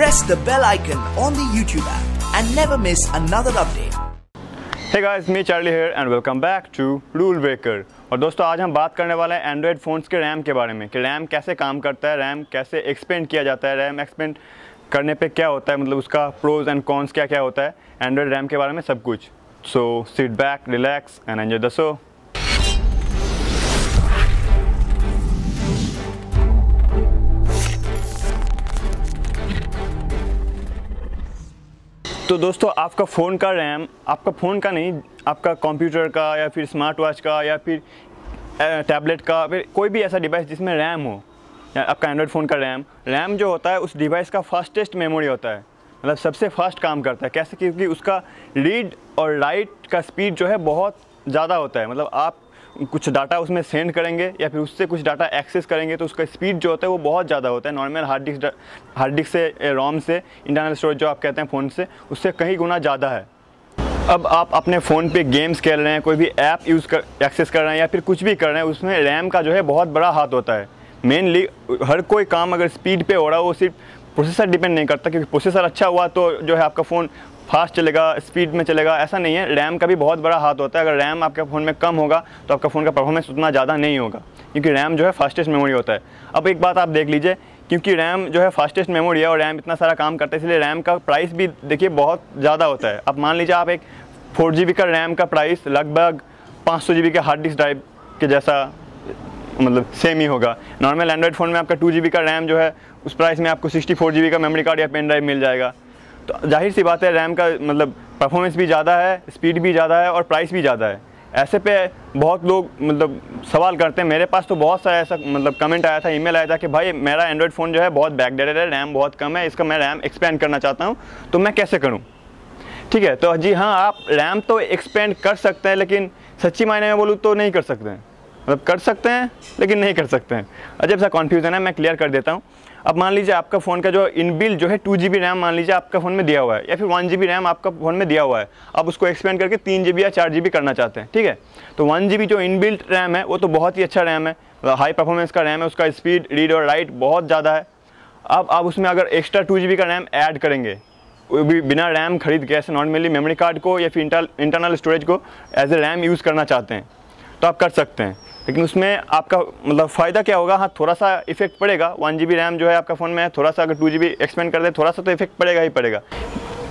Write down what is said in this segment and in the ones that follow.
press the bell icon on the YouTube app and never miss another update. Hey guys, me Charlie here and welcome back to Rule Breaker. और दोस्तों आज हम बात करने वाले हैं एंड्रॉयड फ़ोन्स के रैम के बारे में कि रैम कैसे काम करता है रैम कैसे एक्सपेंड किया जाता है रैम एक्सपेंड करने पे क्या होता है मतलब उसका प्रोज एंड कॉन्स क्या क्या होता है एंड्रॉयड रैम के बारे में सब कुछ so sit back relax and enjoy the show तो दोस्तों आपका फ़ोन का रैम आपका फ़ोन का नहीं आपका कंप्यूटर का या फिर स्मार्ट वॉच का या फिर टैबलेट का फिर कोई भी ऐसा डिवाइस जिसमें रैम हो या आपका एंड्रॉयड फ़ोन का रैम रैम जो होता है उस डिवाइस का फास्टेस्ट मेमोरी होता है मतलब सबसे फास्ट काम करता है कैसे क्योंकि उसका रीड और राइट का स्पीड जो है बहुत ज़्यादा होता है मतलब आप कुछ डाटा उसमें सेंड करेंगे या फिर उससे कुछ डाटा एक्सेस करेंगे तो उसका स्पीड जो होता है वो बहुत ज़्यादा होता है normal hard disk hard disk से रोम से इंटरनल स्टोरेज जो आप कहते हैं फ़ोन से उससे कहीं गुना ज़्यादा है अब आप अपने फ़ोन पे गेम्स खेल रहे हैं कोई भी ऐप यूज़ कर एक्सेस कर रहे हैं या फिर कुछ भी कर रहे हैं उसमें रैम का जो है बहुत बड़ा हाथ होता है मेनली हर कोई काम अगर स्पीड पे हो रहा है वो सिर्फ प्रोसेसर डिपेंड नहीं करता क्योंकि प्रोसेसर अच्छा हुआ तो जो है आपका फ़ोन फास्ट चलेगा स्पीड में चलेगा ऐसा नहीं है रैम का भी बहुत बड़ा हाथ होता है अगर रैम आपके फ़ोन में कम होगा तो आपका फ़ोन का परफॉर्मेंस उतना ज़्यादा नहीं होगा क्योंकि रैम जो है फास्टेस्ट मेमोरी होता है अब एक बात आप देख लीजिए क्योंकि रैम जो है फास्टेस्ट मेमोरी है और रैम इतना सारा काम करता है इसलिए रैम का प्राइस भी देखिए बहुत ज़्यादा होता है अब मान लीजिए आप एक फोर जी का रैम का प्राइस लगभग पाँच सौ के हार्ड डिस्क ड्राइव के जैसा मतलब सेम ही होगा नॉर्मल एंड्रॉयड फ़ोन में आपका टू जी का रैम जो है उस प्राइस में आपको सिक्सटी फोर का मेमोरी कार्ड या पेन ड्राइव मिल जाएगा तो जाहिर सी बात है रैम का मतलब परफॉर्मेंस भी ज़्यादा है स्पीड भी ज़्यादा है और प्राइस भी ज़्यादा है ऐसे पे बहुत लोग मतलब सवाल करते हैं मेरे पास तो बहुत सारा ऐसा मतलब कमेंट आया था ईमेल आया था कि भाई मेरा एंड्रॉयड फ़ोन जो है बहुत बैक डेटेड है रैम बहुत कम है इसका मैं रैम एक्सपेंड करना चाहता हूँ तो मैं कैसे करूँ ठीक है तो जी हाँ आप रैम तो एक्सपेंड कर सकते हैं लेकिन सच्ची मायने में बोलूँ तो नहीं कर सकते हैं मतलब कर सकते हैं लेकिन नहीं कर सकते हैं अजब सा कॉन्फ्यूज़न है मैं क्लियर कर देता हूँ अब मान लीजिए आपका फ़ोन का जो इनबिल जो है टू जी रैम मान लीजिए आपका फ़ोन में दिया हुआ है या फिर वन जी रैम आपका फ़ोन में दिया हुआ है अब उसको एक्सपेंड करके तीन जी या चार जी करना चाहते हैं ठीक है तो वन जी जो इनबिल्ट रैम है वो तो बहुत ही अच्छा रैम है हाई परफॉर्मेंस का रैम है उसका स्पीड रीड और राइट बहुत ज़्यादा है अब आप उसमें अगर एक्स्ट्रा टू का रैम ऐड करेंगे वो भी बिना रैम खरीद के ऐसे नॉर्मली मेमोरी कार्ड को या फिर इंटरनल स्टोरेज को एज ए रैम यूज़ करना चाहते हैं तो आप कर सकते हैं लेकिन उसमें आपका मतलब फ़ायदा क्या होगा हाँ थोड़ा सा इफेक्ट पड़ेगा वन जी रैम जो है आपका फ़ोन में थोड़ा सा अगर टू जी एक्सपेंड कर दे थोड़ा सा तो इफेक्ट पड़ेगा ही पड़ेगा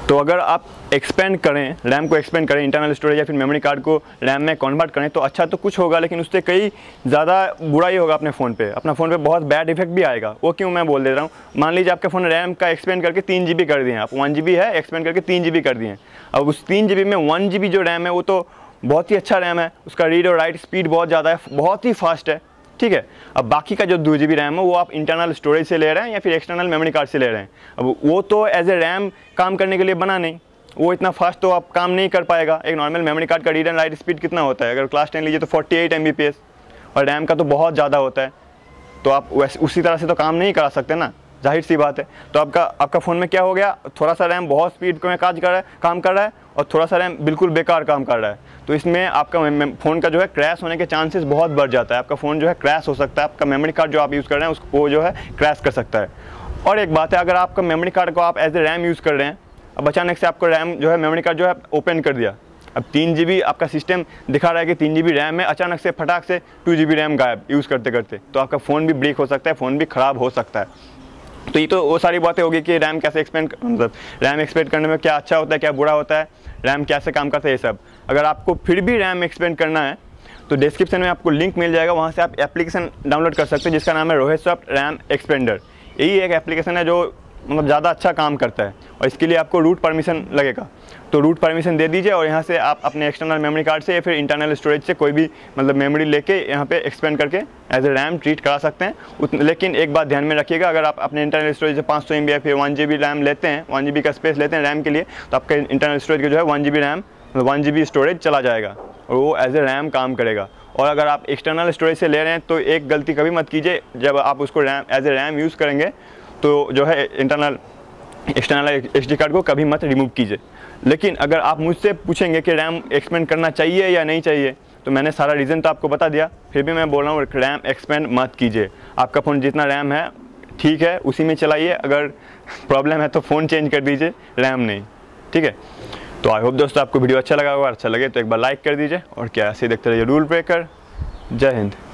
तो अगर आप एक्सपेंड करें रैम को एक्सपेंड करें इंटरनल स्टोरेज या फिर मेमोरी कार्ड को रैम में कन्वर्ट करें तो अच्छा तो कुछ होगा लेकिन उससे कई ज़्यादा बुरा ही होगा अपने फ़ोन पे अपना फ़ोन पे बहुत बैड इफेक्ट भी आएगा वो क्यों मैं बोल दे रहा हूँ मान लीजिए आपके फ़ोन रैम का एक्सपेंड करके तीन जी कर दिए आप वन जी है एक्सपेंड करके तीन जी कर दिए अब उस तीन जी में वन जी जो रैम है वो तो बहुत ही अच्छा रैम है उसका रीड और राइट स्पीड बहुत ज़्यादा है बहुत ही फास्ट है ठीक है अब बाकी का जो दो जी रैम है वो आप इंटरनल स्टोरेज से ले रहे हैं या फिर एक्सटर्नल मेमोरी कार्ड से ले रहे हैं अब वो तो एज ए रैम काम करने के लिए बना नहीं वो इतना फास्ट तो आप काम नहीं कर पाएगा एक नॉर्मल मेमोरी कार्ड का रीड एंड राइट स्पीड कितना होता है अगर क्लास टेन लीजिए तो forty eight M B P S और रैम का तो बहुत ज़्यादा होता है तो आप उसी तरह से तो काम नहीं करा सकते ना जाहिर सी बात है तो आपका आपका फ़ोन में क्या हो गया थोड़ा सा रैम बहुत स्पीड में काज कर रहा है काम कर रहा है और थोड़ा सा रैम बिल्कुल बेकार काम कर रहा है तो इसमें आपका फ़ोन का जो है क्रैश होने के चांसेस बहुत बढ़ जाता है आपका फ़ोन जो है क्रैश हो सकता है आपका मेमोरी कार्ड जो आप यूज़ कर रहे हैं उसको जो है क्रैश कर सकता है और एक बात है अगर आपका मेमोरी कार्ड को आप एज ए रैम यूज़ कर रहे हैं अब अचानक से आपको रैम जो है मेमोरी कार्ड जो है ओपन कर दिया अब तीन जी आपका सिस्टम दिखा रहा है कि तीन जी रैम है अचानक से फटाक से टू जी रैम गायब यूज़ करते करते तो आपका फ़ोन भी ब्रेक हो सकता है फ़ोन भी ख़राब हो सकता है तो ये तो वो सारी बातें होगी कि रैम कैसे एक्सपेंड मतलब रैम एक्सपेंड करने में क्या अच्छा होता है क्या बुरा होता है रैम कैसे काम करता है ये सब अगर आपको फिर भी रैम एक्सपेंड करना है तो डिस्क्रिप्शन में आपको लिंक मिल जाएगा वहाँ से आप एप्लीकेशन डाउनलोड कर सकते हो जिसका नाम है रोहित सॉफ्ट रैम एक्सपेंडर यही एक एप्लीकेशन है जो मतलब ज़्यादा अच्छा काम करता है और इसके लिए आपको रूट परमिशन लगेगा तो रूट परमिशन दे दीजिए और यहाँ से आप अपने एक्सटर्नल मेमोरी कार्ड से या फिर इंटरनल स्टोरेज से कोई भी मतलब मेमोरी लेके यहाँ पे एक्सपेंड करके एज ए रैम ट्रीट करा सकते हैं लेकिन एक बात ध्यान में रखिएगा अगर आप अपने इंटरनल स्टोरेज से पाँच सौ एम बी या फिर वन जी बी रैम लेते हैं वन जी बी का स्पेस लेते हैं रैम के लिए तो आपके इंटरनल स्टोरेज का जो है one G B RAM one G B storage चला जाएगा और वो एज ए रैम काम करेगा और अगर आप एक्सटर्नल स्टोरेज से ले रहे हैं तो एक गलती कभी मत कीजिए जब आप उसको RAM as a RAM use करेंगे तो जो है internal external H D card को कभी मत रिमूव कीजिए लेकिन अगर आप मुझसे पूछेंगे कि रैम एक्सपेंड करना चाहिए या नहीं चाहिए तो मैंने सारा रीज़न तो आपको बता दिया फिर भी मैं बोल रहा हूँ रैम एक्सपेंड मत कीजिए आपका फ़ोन जितना रैम है ठीक है उसी में चलाइए अगर प्रॉब्लम है तो फ़ोन चेंज कर दीजिए रैम नहीं ठीक है तो आई होप दोस्तों आपको वीडियो अच्छा लगा होगा अच्छा लगे तो एक बार लाइक कर दीजिए और क्या ऐसे देखते रहिए रूल ब्रेकर जय हिंद